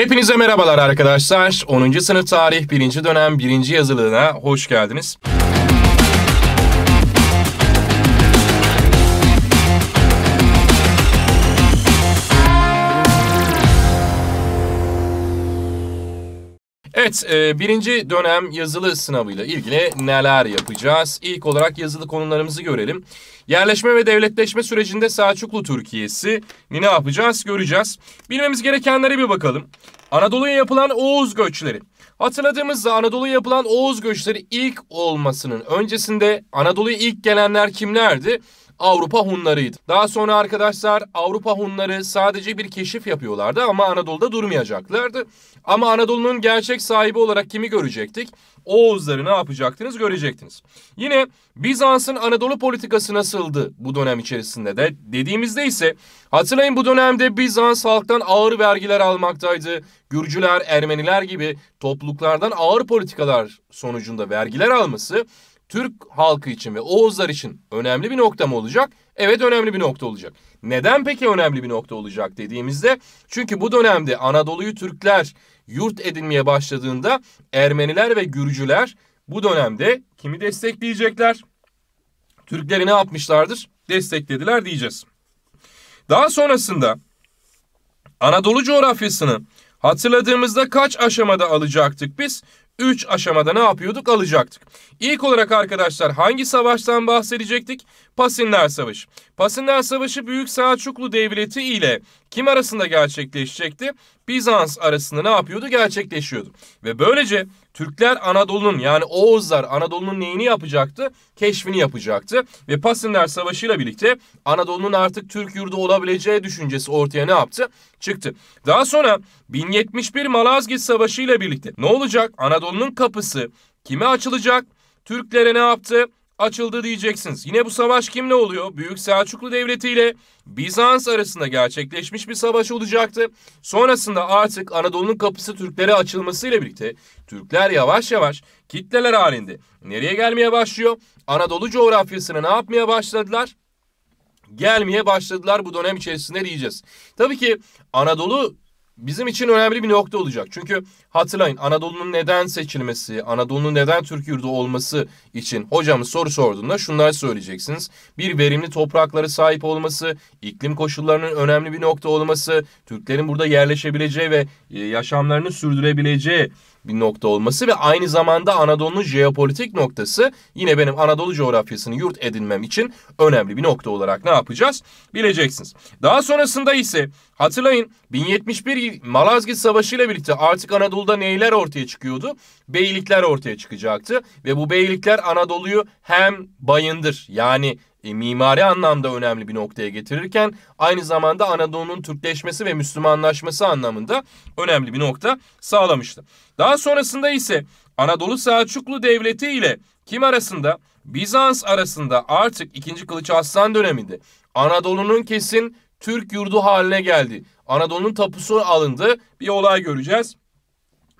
Hepinize merhabalar arkadaşlar. 10. sınıf tarih 1. dönem 1. yazılığına hoş geldiniz. Evet, e, birinci dönem yazılı sınavıyla ilgili neler yapacağız? İlk olarak yazılı konularımızı görelim. Yerleşme ve devletleşme sürecinde Selçuklu Türkiye'si ne yapacağız göreceğiz. Bilmemiz gerekenlere bir bakalım. Anadolu'ya yapılan Oğuz göçleri. Hatırladığımızda Anadolu'ya yapılan Oğuz göçleri ilk olmasının öncesinde Anadolu'ya ilk gelenler kimlerdi? Avrupa Hunlarıydı. Daha sonra arkadaşlar Avrupa Hunları sadece bir keşif yapıyorlardı ama Anadolu'da durmayacaklardı. Ama Anadolu'nun gerçek sahibi olarak kimi görecektik? Oğuzları ne yapacaktınız görecektiniz. Yine Bizans'ın Anadolu politikası nasıldı bu dönem içerisinde de dediğimizde ise hatırlayın bu dönemde Bizans halktan ağır vergiler almaktaydı. Gürcüler, Ermeniler gibi topluluklardan ağır politikalar sonucunda vergiler alması Türk halkı için ve Oğuzlar için önemli bir nokta mı olacak? Evet önemli bir nokta olacak. Neden peki önemli bir nokta olacak dediğimizde çünkü bu dönemde Anadolu'yu Türkler yurt edinmeye başladığında Ermeniler ve Gürcüler bu dönemde kimi destekleyecekler? Türkleri ne yapmışlardır? Desteklediler diyeceğiz. Daha sonrasında Anadolu coğrafyasını hatırladığımızda kaç aşamada alacaktık biz? 3 aşamada ne yapıyorduk? Alacaktık. İlk olarak arkadaşlar hangi savaştan bahsedecektik? Pasinler Savaşı. Pasinler Savaşı Büyük Selçuklu Devleti ile kim arasında gerçekleşecekti? Bizans arasında ne yapıyordu? Gerçekleşiyordu. Ve böylece Türkler Anadolu'nun yani Oğuzlar Anadolu'nun neyini yapacaktı? Keşfini yapacaktı. Ve Pasinler Savaşı ile birlikte Anadolu'nun artık Türk yurdu olabileceği düşüncesi ortaya ne yaptı? Çıktı. Daha sonra 1071 Malazgirt Savaşı ile birlikte ne olacak? Anadolu'nun kapısı kime açılacak? Türklere ne yaptı? açıldı diyeceksiniz. Yine bu savaş kimle oluyor? Büyük Selçuklu Devleti ile Bizans arasında gerçekleşmiş bir savaş olacaktı. Sonrasında artık Anadolu'nun kapısı Türklere açılmasıyla birlikte Türkler yavaş yavaş kitleler halinde nereye gelmeye başlıyor? Anadolu coğrafyasına ne yapmaya başladılar? gelmeye başladılar bu dönem içerisinde diyeceğiz. Tabii ki Anadolu bizim için önemli bir nokta olacak. Çünkü hatırlayın Anadolu'nun neden seçilmesi, Anadolu'nun neden Türk yurdu olması için hocamız soru sorduğunda şunları söyleyeceksiniz. Bir verimli topraklara sahip olması, iklim koşullarının önemli bir nokta olması, Türklerin burada yerleşebileceği ve e, yaşamlarını sürdürebileceği bir nokta olması ve aynı zamanda Anadolu'nun jeopolitik noktası yine benim Anadolu coğrafyasını yurt edinmem için önemli bir nokta olarak ne yapacağız bileceksiniz. Daha sonrasında ise hatırlayın 1071 Malazgirt Savaşı ile birlikte artık Anadolu'da neyler ortaya çıkıyordu? Beylikler ortaya çıkacaktı ve bu beylikler Anadolu'yu hem bayındır yani e, mimari anlamda önemli bir noktaya getirirken aynı zamanda Anadolu'nun Türkleşmesi ve Müslümanlaşması anlamında önemli bir nokta sağlamıştı. Daha sonrasında ise Anadolu Selçuklu Devleti ile kim arasında? Bizans arasında artık 2. Kılıç Aslan döneminde Anadolu'nun kesin Türk yurdu haline geldi. Anadolu'nun tapusu alındı. Bir olay göreceğiz.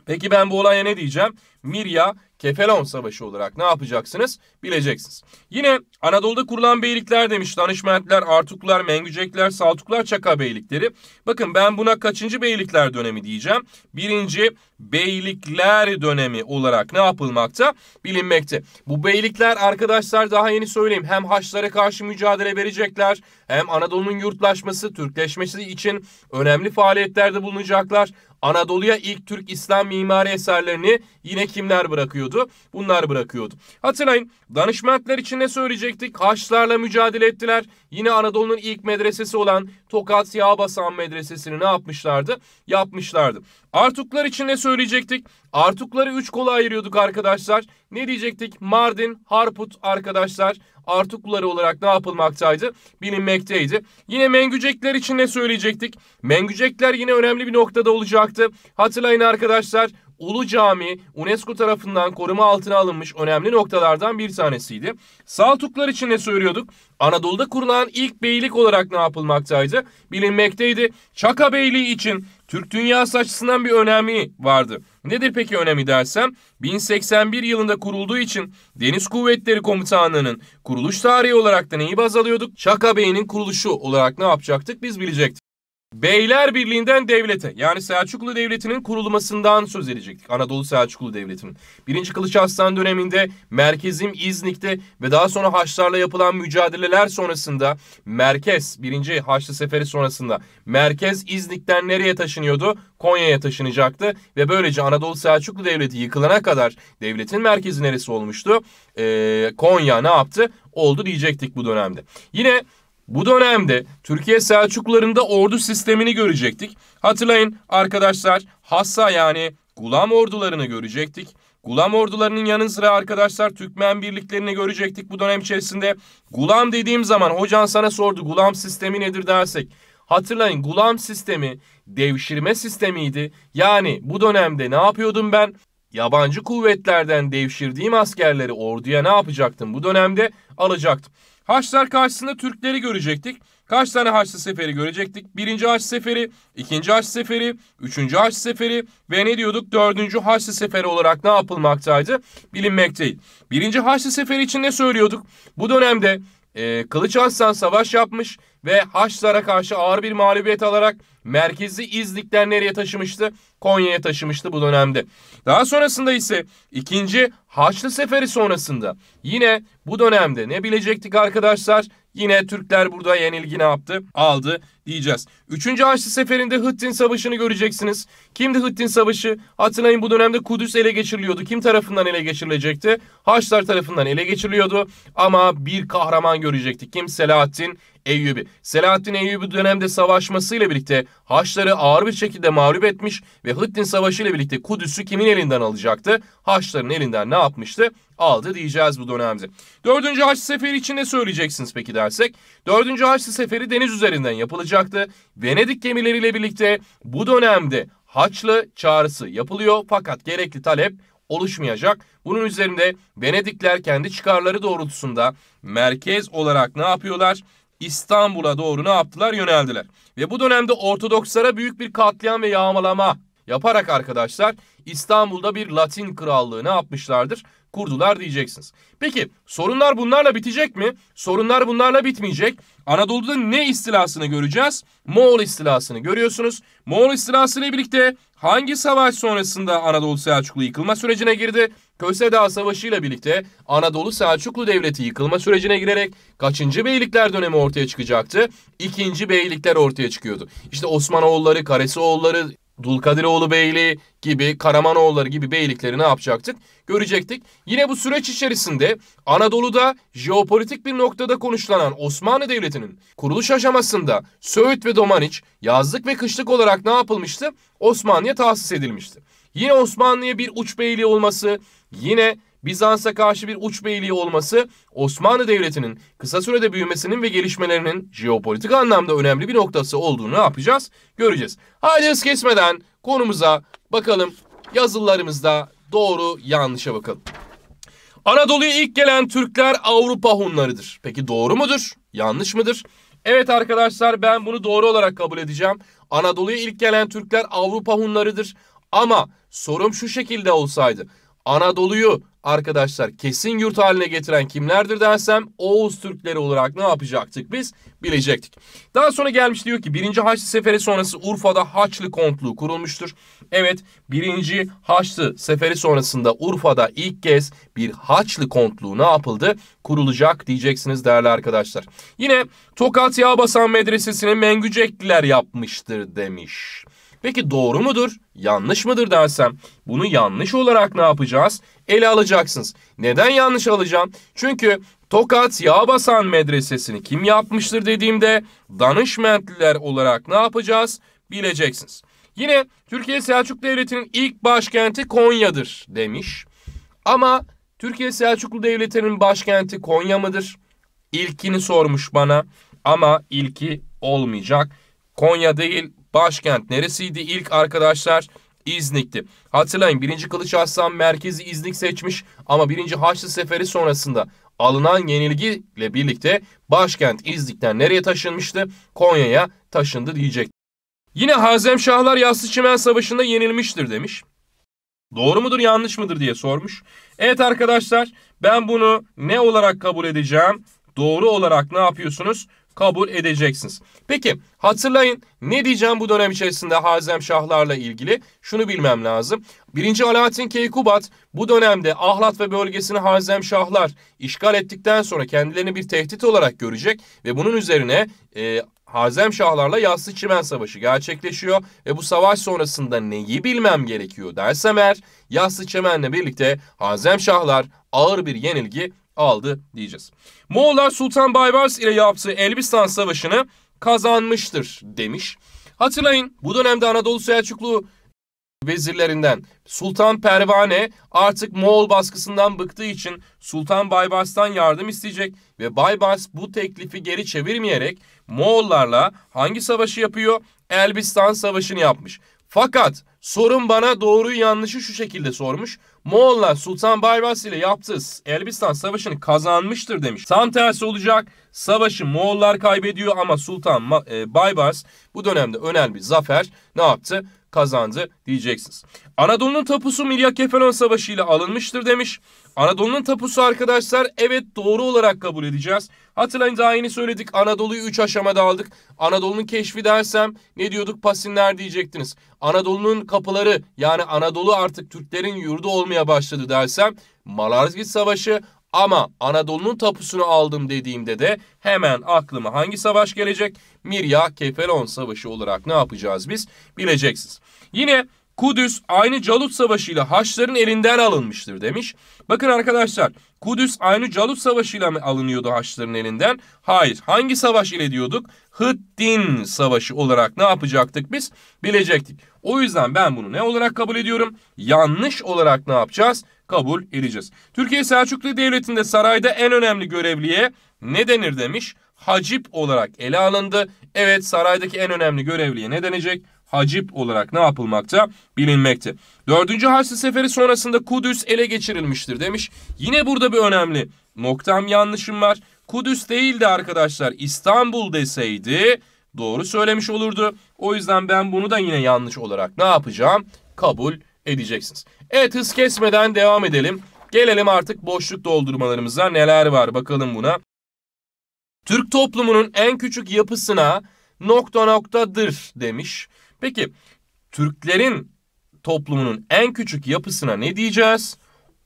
Peki ben bu olaya ne diyeceğim? Mirya Kefelon Savaşı olarak ne yapacaksınız? Bileceksiniz. Yine Anadolu'da kurulan beylikler demiş. Danışmentler, Artuklar, Mengücekler, Saltuklar, Çaka beylikleri. Bakın ben buna kaçıncı beylikler dönemi diyeceğim. Birinci beylikler dönemi olarak ne yapılmakta? Bilinmekte. Bu beylikler arkadaşlar daha yeni söyleyeyim. Hem Haçlara karşı mücadele verecekler. Hem Anadolu'nun yurtlaşması, Türkleşmesi için önemli faaliyetlerde bulunacaklar. Anadolu'ya ilk Türk İslam mimari eserlerini yine kimler bırakıyordu? Bunlar bırakıyordu. Hatırlayın danışmentler için ne söyleyecektik? Haçlarla mücadele ettiler. Yine Anadolu'nun ilk medresesi olan Tokat Yağbasan Medresesi'ni ne yapmışlardı? Yapmışlardı. Artuklar için ne söyleyecektik? Artukları üç kola ayırıyorduk arkadaşlar. Ne diyecektik? Mardin, Harput arkadaşlar Artukluları olarak ne yapılmaktaydı? Bilinmekteydi. Yine Mengücekler için ne söyleyecektik? Mengücekler yine önemli bir noktada olacaktı. Hatırlayın arkadaşlar Ulu Cami UNESCO tarafından koruma altına alınmış önemli noktalardan bir tanesiydi. Saltuklar için ne söylüyorduk? Anadolu'da kurulan ilk beylik olarak ne yapılmaktaydı? Bilinmekteydi. Çaka Beyliği için Türk dünyası açısından bir önemi vardı. Nedir peki önemi dersem? 1081 yılında kurulduğu için Deniz Kuvvetleri Komutanlığı'nın kuruluş tarihi olarak da neyi baz alıyorduk? Çaka Bey'in kuruluşu olarak ne yapacaktık biz bilecektik. Beyler Birliği'nden devlete yani Selçuklu Devleti'nin kurulmasından söz edecektik. Anadolu Selçuklu Devleti'nin. 1. Kılıç Aslan döneminde merkezim İznik'te ve daha sonra Haçlarla yapılan mücadeleler sonrasında merkez 1. Haçlı Seferi sonrasında merkez İznik'ten nereye taşınıyordu? Konya'ya taşınacaktı ve böylece Anadolu Selçuklu Devleti yıkılana kadar devletin merkezi neresi olmuştu? Ee, Konya ne yaptı? Oldu diyecektik bu dönemde. Yine bu dönemde Türkiye Selçuklularında ordu sistemini görecektik. Hatırlayın arkadaşlar Hassa yani Gulam ordularını görecektik. Gulam ordularının yanı sıra arkadaşlar Türkmen birliklerini görecektik bu dönem içerisinde. Gulam dediğim zaman hocan sana sordu gulam sistemi nedir dersek. Hatırlayın gulam sistemi devşirme sistemiydi. Yani bu dönemde ne yapıyordum ben? Yabancı kuvvetlerden devşirdiğim askerleri orduya ne yapacaktım? Bu dönemde alacaktım. Haçlar karşısında Türkleri görecektik. Kaç tane Haçlı Seferi görecektik? Birinci Haçlı Seferi, ikinci Haçlı Seferi, üçüncü Haçlı Seferi ve ne diyorduk? Dördüncü Haçlı Seferi olarak ne yapılmaktaydı? Bilinmekteydi. Birinci Haçlı Seferi için ne söylüyorduk? Bu dönemde e, Kılıç Arslan savaş yapmış ve Haçlara karşı ağır bir mağlubiyet alarak merkezi İznik'ten nereye taşımıştı? Konya'ya taşımıştı bu dönemde. Daha sonrasında ise ikinci Haçlı Seferi sonrasında yine bu dönemde ne bilecektik arkadaşlar? Yine Türkler burada yenilgi ne yaptı? Aldı diyeceğiz. Üçüncü Haçlı Seferi'nde Hıttin Savaşı'nı göreceksiniz. Kimdi Hıttin Savaşı? Hatırlayın bu dönemde Kudüs ele geçiriliyordu. Kim tarafından ele geçirilecekti? Haçlar tarafından ele geçiriliyordu. Ama bir kahraman görecektik. Kim? Selahattin Eyyubi. Selahaddin Eyyubi dönemde savaşmasıyla birlikte Haçları ağır bir şekilde mağlup etmiş ve Hıddin Savaşı ile birlikte Kudüs'ü kimin elinden alacaktı? Haçların elinden ne yapmıştı? Aldı diyeceğiz bu dönemde. Dördüncü Haçlı Seferi için ne söyleyeceksiniz peki dersek? Dördüncü Haçlı Seferi deniz üzerinden yapılacak yapılacaktı. Venedik gemileriyle birlikte bu dönemde Haçlı çağrısı yapılıyor fakat gerekli talep oluşmayacak. Bunun üzerinde Venedikler kendi çıkarları doğrultusunda merkez olarak ne yapıyorlar? İstanbul'a doğru ne yaptılar? Yöneldiler. Ve bu dönemde Ortodokslara büyük bir katliam ve yağmalama yaparak arkadaşlar İstanbul'da bir Latin krallığı ne yapmışlardır? Kurdular diyeceksiniz. Peki sorunlar bunlarla bitecek mi? Sorunlar bunlarla bitmeyecek. Anadolu'da ne istilasını göreceğiz? Moğol istilasını görüyorsunuz. Moğol istilası birlikte hangi savaş sonrasında Anadolu Selçuklu yıkılma sürecine girdi? Köse Dağı Savaşı ile birlikte Anadolu Selçuklu Devleti yıkılma sürecine girerek kaçıncı beylikler dönemi ortaya çıkacaktı? İkinci beylikler ortaya çıkıyordu. İşte Osmanoğulları, Karesioğulları, Dulkadiroğlu Beyli gibi, Karamanoğulları gibi beylikleri ne yapacaktık? Görecektik. Yine bu süreç içerisinde Anadolu'da jeopolitik bir noktada konuşlanan Osmanlı Devleti'nin kuruluş aşamasında Söğüt ve Domaniç yazlık ve kışlık olarak ne yapılmıştı? Osmanlı'ya tahsis edilmişti. Yine Osmanlı'ya bir uç beyliği olması, yine Bizans'a karşı bir uç beyliği olması Osmanlı Devleti'nin kısa sürede büyümesinin ve gelişmelerinin jeopolitik anlamda önemli bir noktası olduğunu ne yapacağız? Göreceğiz. Haydi hız kesmeden konumuza bakalım yazılarımızda doğru yanlışa bakalım. Anadolu'ya ilk gelen Türkler Avrupa Hunlarıdır. Peki doğru mudur? Yanlış mıdır? Evet arkadaşlar ben bunu doğru olarak kabul edeceğim. Anadolu'ya ilk gelen Türkler Avrupa Hunlarıdır. Ama sorum şu şekilde olsaydı. Anadolu'yu arkadaşlar kesin yurt haline getiren kimlerdir dersem Oğuz Türkleri olarak ne yapacaktık biz bilecektik. Daha sonra gelmiş diyor ki 1. Haçlı Seferi sonrası Urfa'da Haçlı Kontluğu kurulmuştur. Evet 1. Haçlı Seferi sonrasında Urfa'da ilk kez bir Haçlı Kontluğu ne yapıldı? Kurulacak diyeceksiniz değerli arkadaşlar. Yine Tokat Yağbasan Medresesi'ni Mengücekliler yapmıştır demiş. Peki doğru mudur? Yanlış mıdır dersem? Bunu yanlış olarak ne yapacağız? Ele alacaksınız. Neden yanlış alacağım? Çünkü Tokat Yağbasan Medresesini kim yapmıştır dediğimde danışmentliler olarak ne yapacağız? Bileceksiniz. Yine Türkiye Selçuklu Devleti'nin ilk başkenti Konya'dır demiş. Ama Türkiye Selçuklu Devleti'nin başkenti Konya mıdır? İlkini sormuş bana ama ilki olmayacak. Konya değil başkent neresiydi ilk arkadaşlar? İznik'ti. Hatırlayın 1. Kılıç aslan merkezi İznik seçmiş ama 1. Haçlı Seferi sonrasında alınan yenilgiyle birlikte başkent İznik'ten nereye taşınmıştı? Konya'ya taşındı diyecek. Yine Hazemşahlar Yassı Çimen Savaşı'nda yenilmiştir demiş. Doğru mudur yanlış mıdır diye sormuş. Evet arkadaşlar ben bunu ne olarak kabul edeceğim? Doğru olarak ne yapıyorsunuz? kabul edeceksiniz. Peki hatırlayın ne diyeceğim bu dönem içerisinde Hazem Şahlarla ilgili? Şunu bilmem lazım. Birinci Alaaddin Keykubat bu dönemde Ahlat ve bölgesini Hazem Şahlar işgal ettikten sonra kendilerini bir tehdit olarak görecek ve bunun üzerine e, Hazem Şahlarla Yassı Çimen Savaşı gerçekleşiyor ve bu savaş sonrasında neyi bilmem gerekiyor dersem eğer Yassı Çimen'le birlikte Hazem Şahlar ağır bir yenilgi aldı diyeceğiz. Moğollar Sultan Baybars ile yaptığı Elbistan Savaşı'nı kazanmıştır demiş. Hatırlayın bu dönemde Anadolu Selçuklu vezirlerinden Sultan Pervane artık Moğol baskısından bıktığı için Sultan Baybars'tan yardım isteyecek ve Baybars bu teklifi geri çevirmeyerek Moğollarla hangi savaşı yapıyor? Elbistan Savaşı'nı yapmış. Fakat sorun bana doğruyu yanlışı şu şekilde sormuş. Moğollar Sultan Baybars ile yaptığı Elbistan Savaşı'nı kazanmıştır demiş. Tam tersi olacak. Savaşı Moğollar kaybediyor ama Sultan e, Baybars bu dönemde önemli bir zafer ne yaptı? Kazandı diyeceksiniz. Anadolu'nun tapusu Kefalon Savaşı ile alınmıştır demiş. Anadolu'nun tapusu arkadaşlar evet doğru olarak kabul edeceğiz. Hatırlayın daha yeni söyledik Anadolu'yu 3 aşamada aldık. Anadolu'nun keşfi dersem ne diyorduk pasinler diyecektiniz. Anadolu'nun kapıları yani Anadolu artık Türklerin yurdu olmaya başladı dersem Malazgirt Savaşı ama Anadolu'nun tapusunu aldım dediğimde de hemen aklıma hangi savaş gelecek? Mirya Kefelon Savaşı olarak ne yapacağız biz bileceksiniz. Yine Kudüs aynı Calut Savaşı ile Haçların elinden alınmıştır demiş. Bakın arkadaşlar Kudüs aynı Calut Savaşı ile mi alınıyordu Haçların elinden? Hayır. Hangi savaş ile diyorduk? Hıddin Savaşı olarak ne yapacaktık biz? Bilecektik. O yüzden ben bunu ne olarak kabul ediyorum? Yanlış olarak ne yapacağız? Kabul edeceğiz. Türkiye Selçuklu Devleti'nde sarayda en önemli görevliye ne denir demiş? Hacip olarak ele alındı. Evet saraydaki en önemli görevliye ne denecek? Hacip olarak ne yapılmakta bilinmekte. Dördüncü Haçlı Seferi sonrasında Kudüs ele geçirilmiştir demiş. Yine burada bir önemli noktam yanlışım var. Kudüs değildi arkadaşlar İstanbul deseydi doğru söylemiş olurdu. O yüzden ben bunu da yine yanlış olarak ne yapacağım kabul edeceksiniz. Evet hız kesmeden devam edelim. Gelelim artık boşluk doldurmalarımıza neler var bakalım buna. Türk toplumunun en küçük yapısına nokta noktadır demiş. Peki Türklerin toplumunun en küçük yapısına ne diyeceğiz?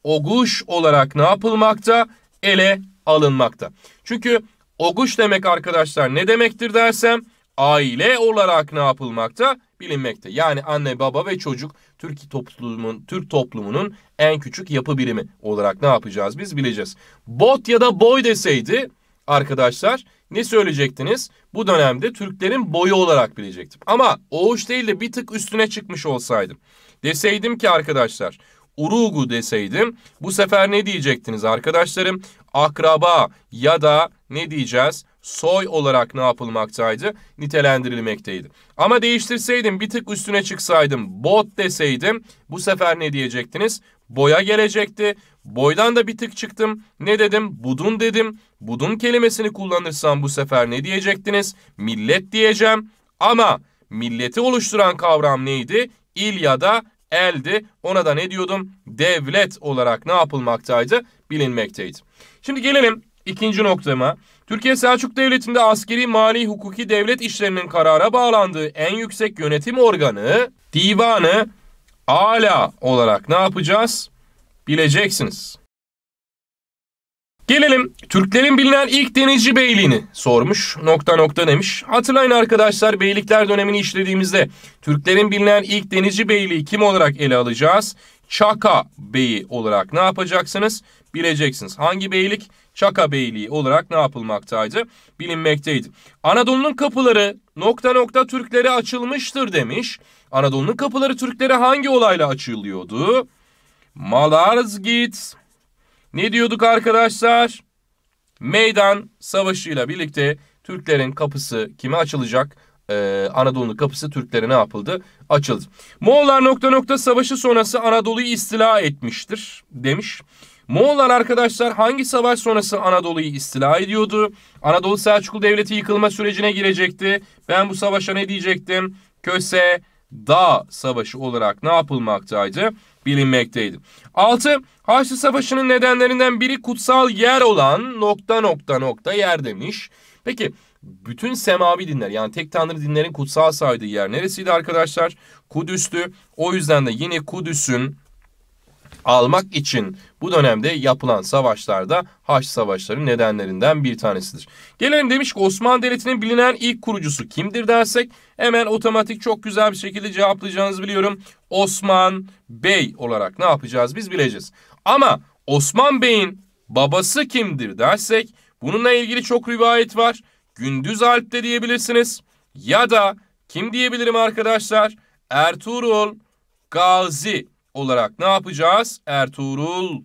Oguş olarak ne yapılmakta? Ele alınmakta. Çünkü oguş demek arkadaşlar ne demektir dersem aile olarak ne yapılmakta? Bilinmekte. Yani anne baba ve çocuk Türk toplumun Türk toplumunun en küçük yapı birimi olarak ne yapacağız biz bileceğiz. Bot ya da boy deseydi arkadaşlar ne söyleyecektiniz? Bu dönemde Türklerin boyu olarak bilecektim. Ama Oğuş değil de bir tık üstüne çıkmış olsaydım. Deseydim ki arkadaşlar Urugu deseydim bu sefer ne diyecektiniz arkadaşlarım? Akraba ya da ne diyeceğiz? Soy olarak ne yapılmaktaydı? Nitelendirilmekteydi. Ama değiştirseydim bir tık üstüne çıksaydım bot deseydim bu sefer ne diyecektiniz? Boya gelecekti. Boydan da bir tık çıktım. Ne dedim? Budun dedim. Budun kelimesini kullanırsam bu sefer ne diyecektiniz? Millet diyeceğim. Ama milleti oluşturan kavram neydi? İl ya da eldi. Ona da ne diyordum? Devlet olarak ne yapılmaktaydı? Bilinmekteydi. Şimdi gelelim ikinci noktama. Türkiye Selçuk Devleti'nde askeri, mali, hukuki devlet işlerinin karara bağlandığı en yüksek yönetim organı divanı ala olarak ne yapacağız? bileceksiniz. Gelelim Türklerin bilinen ilk denizci beyliğini sormuş nokta nokta demiş. Hatırlayın arkadaşlar beylikler dönemini işlediğimizde Türklerin bilinen ilk denizci beyliği kim olarak ele alacağız? Çaka Beyi olarak ne yapacaksınız? Bileceksiniz. Hangi beylik? Çaka Beyliği olarak ne yapılmaktaydı? Bilinmekteydi. Anadolu'nun kapıları nokta nokta Türklere açılmıştır demiş. Anadolu'nun kapıları Türklere hangi olayla açılıyordu? Malars Ne diyorduk arkadaşlar? Meydan savaşıyla birlikte Türklerin kapısı kime açılacak? Ee, Anadolu'nun kapısı Türklere ne yapıldı? Açıldı. Moğollar nokta nokta savaşı sonrası Anadolu'yu istila etmiştir demiş. Moğollar arkadaşlar hangi savaş sonrası Anadolu'yu istila ediyordu? Anadolu Selçuklu Devleti yıkılma sürecine girecekti. Ben bu savaşa ne diyecektim? Köse, Dağ Savaşı olarak ne yapılmaktaydı? bilinmekteydi. 6. Haçlı Savaşı'nın nedenlerinden biri kutsal yer olan nokta nokta nokta yer demiş. Peki bütün semavi dinler yani tek tanrı dinlerin kutsal saydığı yer neresiydi arkadaşlar? Kudüs'tü. O yüzden de yine Kudüs'ün almak için bu dönemde yapılan savaşlarda Haç Savaşları nedenlerinden bir tanesidir. Gelelim demiş ki Osmanlı Devleti'nin bilinen ilk kurucusu kimdir dersek hemen otomatik çok güzel bir şekilde cevaplayacağınızı biliyorum. Osman Bey olarak ne yapacağız biz bileceğiz. Ama Osman Bey'in babası kimdir dersek bununla ilgili çok rivayet var. Gündüz Alp de diyebilirsiniz ya da kim diyebilirim arkadaşlar? Ertuğrul Gazi olarak ne yapacağız? Ertuğrul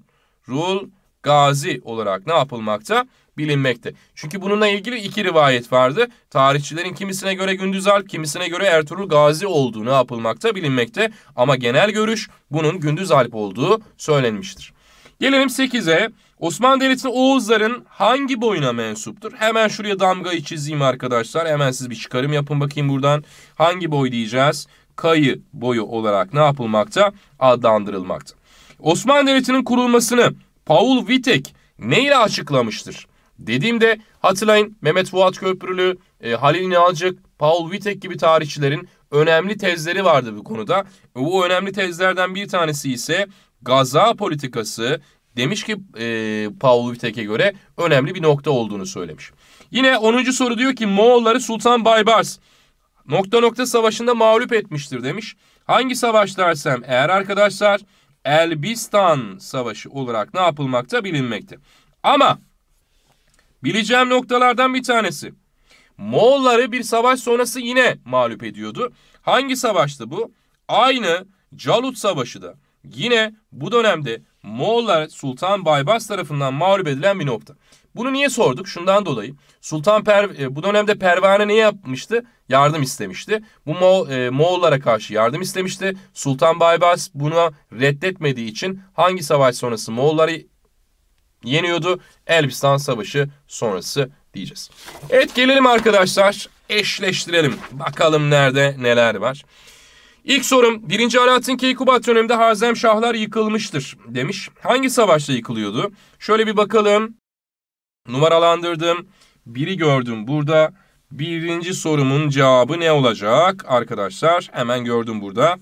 Rul Gazi olarak ne yapılmakta? Bilinmekte. Çünkü bununla ilgili iki rivayet vardı. Tarihçilerin kimisine göre Gündüz Alp, kimisine göre Ertuğrul Gazi olduğu ne yapılmakta? Bilinmekte. Ama genel görüş bunun Gündüz Alp olduğu söylenmiştir. Gelelim 8'e. Osmanlı Devleti Oğuzların hangi boyuna mensuptur? Hemen şuraya damgayı çizeyim arkadaşlar. Hemen siz bir çıkarım yapın bakayım buradan. Hangi boy diyeceğiz? kayı boyu olarak ne yapılmakta? Adlandırılmakta. Osmanlı Devleti'nin kurulmasını Paul Vitek neyle açıklamıştır? Dediğimde hatırlayın Mehmet Fuat Köprülü, e, Halil İnalcık, Paul Vitek gibi tarihçilerin önemli tezleri vardı bu konuda. E, bu önemli tezlerden bir tanesi ise Gaza politikası demiş ki e, Paul Vitek'e göre önemli bir nokta olduğunu söylemiş. Yine 10. soru diyor ki Moğolları Sultan Baybars nokta nokta savaşında mağlup etmiştir demiş. Hangi savaş dersem eğer arkadaşlar Elbistan Savaşı olarak ne yapılmakta bilinmekte. Ama bileceğim noktalardan bir tanesi. Moğolları bir savaş sonrası yine mağlup ediyordu. Hangi savaştı bu? Aynı Calut savaşıda. Yine bu dönemde Moğollar Sultan Baybars tarafından mağlup edilen bir nokta. Bunu niye sorduk? Şundan dolayı. Sultan per, e, bu dönemde pervane ne yapmıştı? yardım istemişti. Bu Mo e, Moğollara karşı yardım istemişti. Sultan Baybars buna reddetmediği için hangi savaş sonrası Moğolları yeniyordu? Elbistan Savaşı sonrası diyeceğiz. Evet gelelim arkadaşlar eşleştirelim. Bakalım nerede neler var. İlk sorum 1. Alaaddin Keykubat döneminde Hazem Şahlar yıkılmıştır demiş. Hangi savaşta yıkılıyordu? Şöyle bir bakalım. Numaralandırdım. Biri gördüm burada. Birinci sorumun cevabı ne olacak arkadaşlar? Hemen gördüm burada.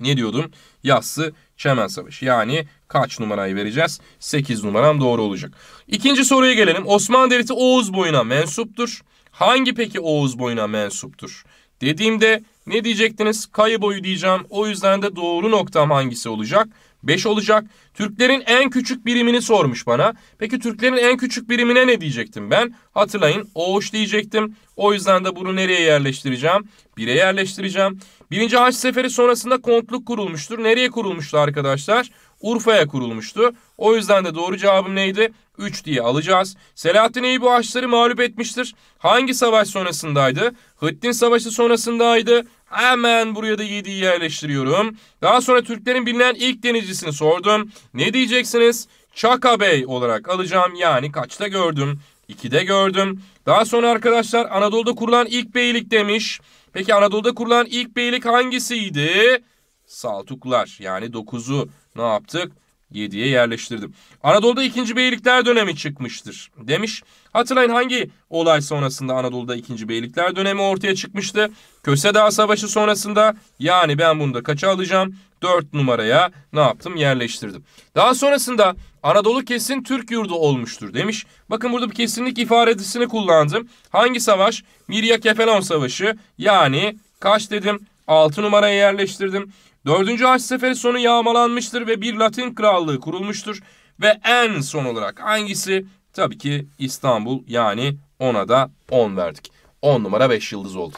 Ne diyordum? Yassı Çemen Savaşı. Yani kaç numarayı vereceğiz? 8 numaram doğru olacak. İkinci soruya gelelim. Osmanlı Devleti Oğuz boyuna mensuptur. Hangi peki Oğuz boyuna mensuptur? Dediğimde ne diyecektiniz? Kayı boyu diyeceğim. O yüzden de doğru noktam hangisi olacak? 5 olacak. Türklerin en küçük birimini sormuş bana. Peki Türklerin en küçük birimine ne diyecektim ben? Hatırlayın oğuş diyecektim. O yüzden de bunu nereye yerleştireceğim? 1'e yerleştireceğim. Birinci Haç Seferi sonrasında kontluk kurulmuştur. Nereye kurulmuştu arkadaşlar? Urfa'ya kurulmuştu. O yüzden de doğru cevabım neydi? 3 diye alacağız. Selahattin Eyyubi Haçları mağlup etmiştir. Hangi savaş sonrasındaydı? Hıddin Savaşı sonrasındaydı. Hemen buraya da 7'yi yerleştiriyorum. Daha sonra Türklerin bilinen ilk denizcisini sordum. Ne diyeceksiniz? Çaka Bey olarak alacağım. Yani kaçta gördüm? 2'de gördüm. Daha sonra arkadaşlar Anadolu'da kurulan ilk beylik demiş. Peki Anadolu'da kurulan ilk beylik hangisiydi? Saltuklar yani 9'u ne yaptık? 7'ye yerleştirdim. Anadolu'da 2. Beylikler dönemi çıkmıştır demiş. Hatırlayın hangi olay sonrasında Anadolu'da 2. Beylikler dönemi ortaya çıkmıştı? Köse Dağı Savaşı sonrasında yani ben bunu da kaça alacağım? 4 numaraya ne yaptım yerleştirdim. Daha sonrasında Anadolu kesin Türk yurdu olmuştur demiş. Bakın burada bir kesinlik ifadesini kullandım. Hangi savaş? Mirya Kefelon Savaşı yani kaç dedim 6 numaraya yerleştirdim. Dördüncü Haç Seferi sonu yağmalanmıştır ve bir Latin krallığı kurulmuştur. Ve en son olarak hangisi? Tabii ki İstanbul yani ona da 10 verdik. 10 numara 5 yıldız oldu.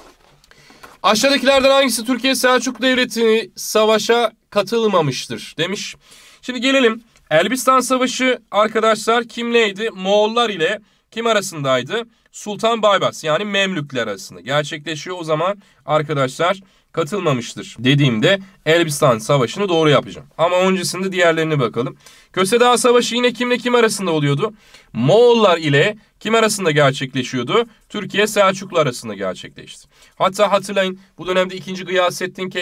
Aşağıdakilerden hangisi Türkiye Selçuk devletini savaşa katılmamıştır demiş. Şimdi gelelim Elbistan Savaşı arkadaşlar kimleydi? Moğollar ile kim arasındaydı? Sultan Baybars yani Memlükler arasında gerçekleşiyor. O zaman arkadaşlar katılmamıştır dediğimde Elbistan Savaşı'nı doğru yapacağım. Ama öncesinde diğerlerine bakalım. Köse Dağı Savaşı yine kimle kim arasında oluyordu? Moğollar ile kim arasında gerçekleşiyordu? Türkiye Selçuklu arasında gerçekleşti. Hatta hatırlayın bu dönemde 2. Gıyasettin K.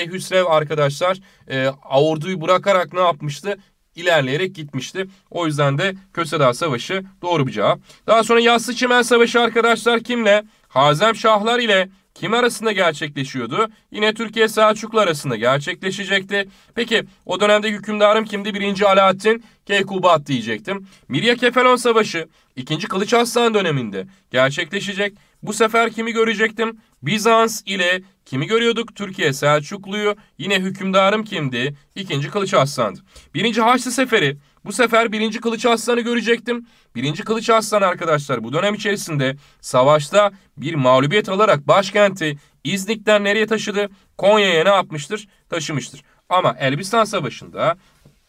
arkadaşlar e, orduyu bırakarak ne yapmıştı? ilerleyerek gitmişti. O yüzden de Köse Kösedağ Savaşı doğru bir cevap. Daha sonra Yassı Çimen Savaşı arkadaşlar kimle? Hazem Şahlar ile kim arasında gerçekleşiyordu? Yine Türkiye Selçuklu arasında gerçekleşecekti. Peki o dönemde hükümdarım kimdi? Birinci Alaaddin Keykubat diyecektim. Mirya Kefalon Savaşı 2. Kılıç Aslan döneminde gerçekleşecek. Bu sefer kimi görecektim? Bizans ile kimi görüyorduk? Türkiye Selçuklu'yu. Yine hükümdarım kimdi? 2. Kılıç Aslan'dı. 1. Haçlı Seferi bu sefer birinci Kılıç Aslan'ı görecektim. Birinci Kılıç Aslan arkadaşlar bu dönem içerisinde savaşta bir mağlubiyet alarak başkenti İznik'ten nereye taşıdı? Konya'ya ne yapmıştır? Taşımıştır. Ama Elbistan Savaşı'nda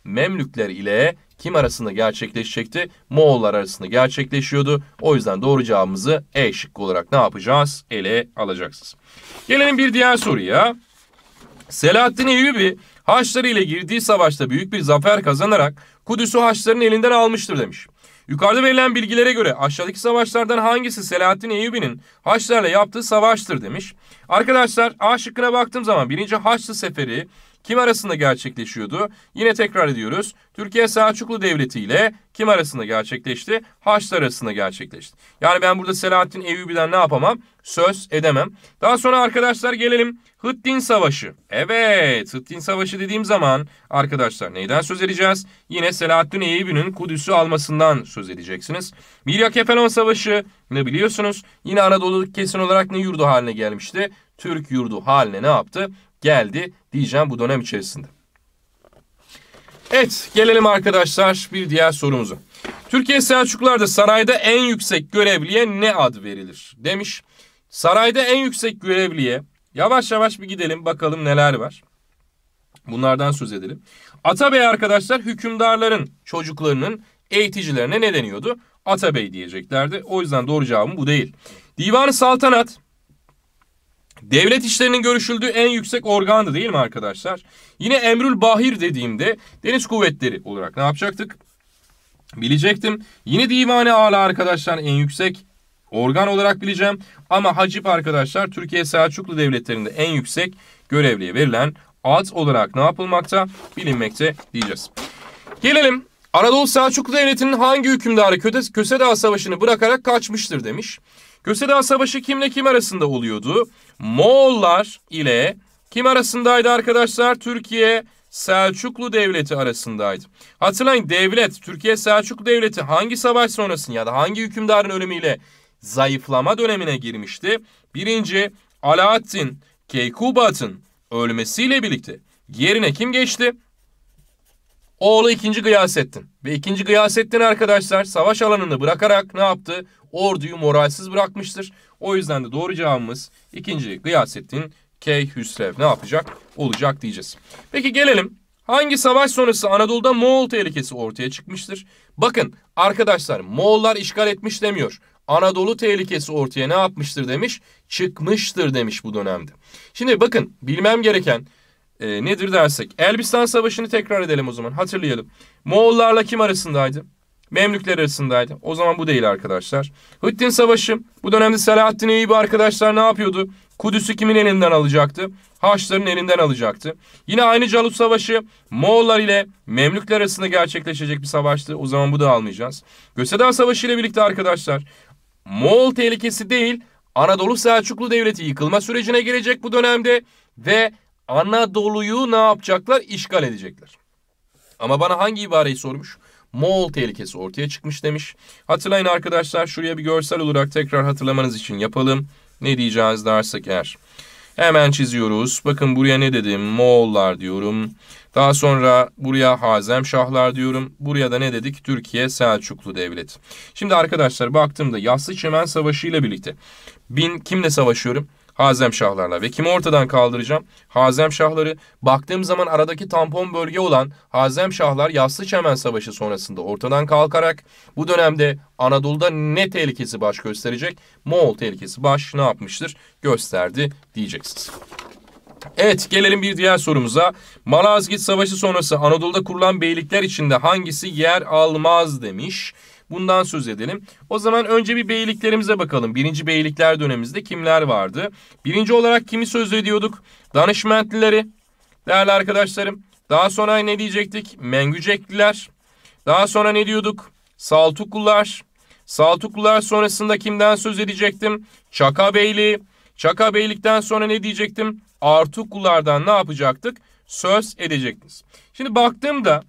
Memlükler ile kim arasında gerçekleşecekti? Moğollar arasında gerçekleşiyordu. O yüzden doğru cevabımızı E şıkkı olarak ne yapacağız? Ele alacaksınız. Gelelim bir diğer soruya. Selahaddin Eyyubi Haçları ile girdiği savaşta büyük bir zafer kazanarak Kudüs'ü Haçlıların elinden almıştır demiş. Yukarıda verilen bilgilere göre aşağıdaki savaşlardan hangisi Selahattin Eyyubi'nin Haçlılarla yaptığı savaştır demiş. Arkadaşlar A şıkkına baktığım zaman birinci Haçlı Seferi, kim arasında gerçekleşiyordu? Yine tekrar ediyoruz. Türkiye Selçuklu Devleti ile kim arasında gerçekleşti? Haçlı arasında gerçekleşti. Yani ben burada Selahattin Eyyubi'den ne yapamam? Söz edemem. Daha sonra arkadaşlar gelelim Hıddin Savaşı. Evet Hıddin Savaşı dediğim zaman arkadaşlar neyden söz edeceğiz? Yine Selahattin Eyyubi'nin Kudüs'ü almasından söz edeceksiniz. Mirya Kefelon Savaşı ne biliyorsunuz? Yine Anadolu kesin olarak ne yurdu haline gelmişti? Türk yurdu haline ne yaptı? geldi diyeceğim bu dönem içerisinde. Evet gelelim arkadaşlar bir diğer sorumuza. Türkiye Selçuklular'da sarayda en yüksek görevliye ne ad verilir demiş. Sarayda en yüksek görevliye yavaş yavaş bir gidelim bakalım neler var. Bunlardan söz edelim. Atabey arkadaşlar hükümdarların çocuklarının eğiticilerine ne deniyordu? Atabey diyeceklerdi. O yüzden doğru cevabım bu değil. Divan-ı Saltanat Devlet işlerinin görüşüldüğü en yüksek organdı değil mi arkadaşlar? Yine Emrül Bahir dediğimde deniz kuvvetleri olarak ne yapacaktık? Bilecektim. Yine divane ala arkadaşlar en yüksek organ olarak bileceğim. Ama Hacip arkadaşlar Türkiye Selçuklu devletlerinde en yüksek görevliye verilen ad olarak ne yapılmakta bilinmekte diyeceğiz. Gelelim Aradolu Selçuklu Devleti'nin hangi hükümdarı Köse Kösedağ Savaşı'nı bırakarak kaçmıştır demiş. Kösedan Savaşı kimle kim arasında oluyordu? Moğollar ile kim arasındaydı arkadaşlar? Türkiye Selçuklu Devleti arasındaydı. Hatırlayın devlet, Türkiye Selçuklu Devleti hangi savaş sonrasında ya da hangi hükümdarın ölümüyle zayıflama dönemine girmişti? Birinci Alaaddin Keykubat'ın ölmesiyle birlikte yerine kim geçti? Oğlu ikinci Gıyasettin. Ve ikinci Gıyasettin arkadaşlar savaş alanını bırakarak ne yaptı? Orduyu moralsiz bırakmıştır. O yüzden de doğru cevabımız ikinci Gıyasettin K. Hüsrev ne yapacak? Olacak diyeceğiz. Peki gelelim. Hangi savaş sonrası Anadolu'da Moğol tehlikesi ortaya çıkmıştır? Bakın arkadaşlar Moğollar işgal etmiş demiyor. Anadolu tehlikesi ortaya ne yapmıştır demiş? Çıkmıştır demiş bu dönemde. Şimdi bakın bilmem gereken e, nedir dersek. Elbistan Savaşı'nı tekrar edelim o zaman hatırlayalım. Moğollarla kim arasındaydı? Memlükler arasındaydı. O zaman bu değil arkadaşlar. Hüttin Savaşı bu dönemde Selahaddin Eyyubi arkadaşlar ne yapıyordu? Kudüs'ü kimin elinden alacaktı? Haçların elinden alacaktı. Yine aynı Calut Savaşı Moğollar ile Memlükler arasında gerçekleşecek bir savaştı. O zaman bu da almayacağız. Göseda Savaşı ile birlikte arkadaşlar Moğol tehlikesi değil Anadolu Selçuklu Devleti yıkılma sürecine girecek bu dönemde ve Anadolu'yu ne yapacaklar? İşgal edecekler. Ama bana hangi ibareyi sormuş? Moğol tehlikesi ortaya çıkmış demiş. Hatırlayın arkadaşlar şuraya bir görsel olarak tekrar hatırlamanız için yapalım. Ne diyeceğiz dersek eğer. Hemen çiziyoruz. Bakın buraya ne dedim? Moğollar diyorum. Daha sonra buraya Hazem Şahlar diyorum. Buraya da ne dedik? Türkiye Selçuklu Devleti. Şimdi arkadaşlar baktığımda Yassı Çemen Savaşı ile birlikte bin kimle savaşıyorum? Hazem şahlarla ve kimi ortadan kaldıracağım? Hazem şahları baktığım zaman aradaki tampon bölge olan Hazem şahlar Yassı Çemen Savaşı sonrasında ortadan kalkarak bu dönemde Anadolu'da ne tehlikesi baş gösterecek? Moğol tehlikesi baş ne yapmıştır? Gösterdi diyeceksiniz. Evet gelelim bir diğer sorumuza. Malazgirt Savaşı sonrası Anadolu'da kurulan beylikler içinde hangisi yer almaz demiş. Bundan söz edelim. O zaman önce bir beyliklerimize bakalım. Birinci beylikler dönemimizde kimler vardı? Birinci olarak kimi söz ediyorduk? Danışmentlileri. Değerli arkadaşlarım. Daha sonra ne diyecektik? Mengücekliler. Daha sonra ne diyorduk? Saltuklular. Saltuklular sonrasında kimden söz edecektim? Çaka Beyliği. Çaka Beylik'ten sonra ne diyecektim? Artuklulardan ne yapacaktık? Söz edecektiniz. Şimdi baktığımda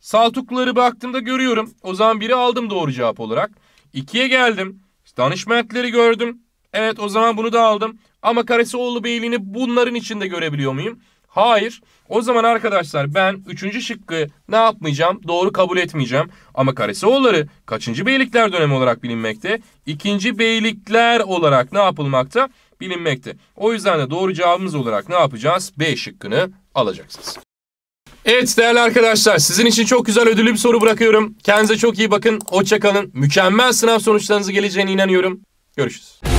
Saltukları baktığımda görüyorum. O zaman biri aldım doğru cevap olarak. İkiye geldim. Danışmentleri gördüm. Evet o zaman bunu da aldım. Ama Karesioğlu Beyliğini bunların içinde görebiliyor muyum? Hayır. O zaman arkadaşlar ben 3. şıkkı ne yapmayacağım? Doğru kabul etmeyeceğim. Ama Karesioğulları kaçıncı beylikler dönemi olarak bilinmekte? İkinci beylikler olarak ne yapılmakta? Bilinmekte. O yüzden de doğru cevabımız olarak ne yapacağız? B şıkkını alacaksınız. Evet değerli arkadaşlar sizin için çok güzel ödüllü bir soru bırakıyorum. Kendinize çok iyi bakın. Hoşçakalın. Mükemmel sınav sonuçlarınızı geleceğine inanıyorum. Görüşürüz.